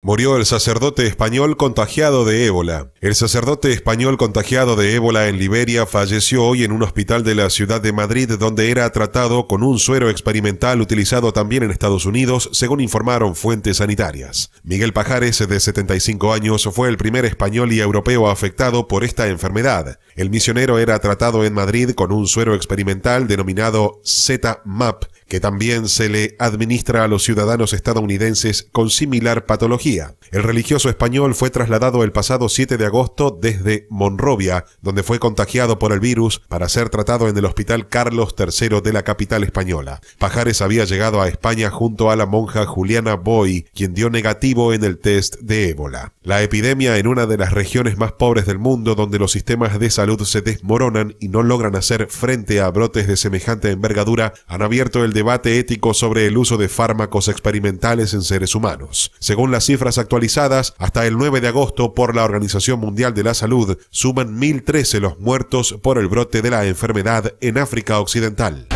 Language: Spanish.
Murió el sacerdote español contagiado de ébola. El sacerdote español contagiado de ébola en Liberia falleció hoy en un hospital de la ciudad de Madrid donde era tratado con un suero experimental utilizado también en Estados Unidos, según informaron fuentes sanitarias. Miguel Pajares, de 75 años, fue el primer español y europeo afectado por esta enfermedad. El misionero era tratado en Madrid con un suero experimental denominado Z-MAP, que también se le administra a los ciudadanos estadounidenses con similar patología el religioso español fue trasladado el pasado 7 de agosto desde Monrovia, donde fue contagiado por el virus para ser tratado en el Hospital Carlos III de la capital española. Pajares había llegado a España junto a la monja Juliana Boy, quien dio negativo en el test de ébola. La epidemia en una de las regiones más pobres del mundo donde los sistemas de salud se desmoronan y no logran hacer frente a brotes de semejante envergadura han abierto el debate ético sobre el uso de fármacos experimentales en seres humanos. Según la cifras actualizadas hasta el 9 de agosto por la Organización Mundial de la Salud, suman 1.013 los muertos por el brote de la enfermedad en África Occidental.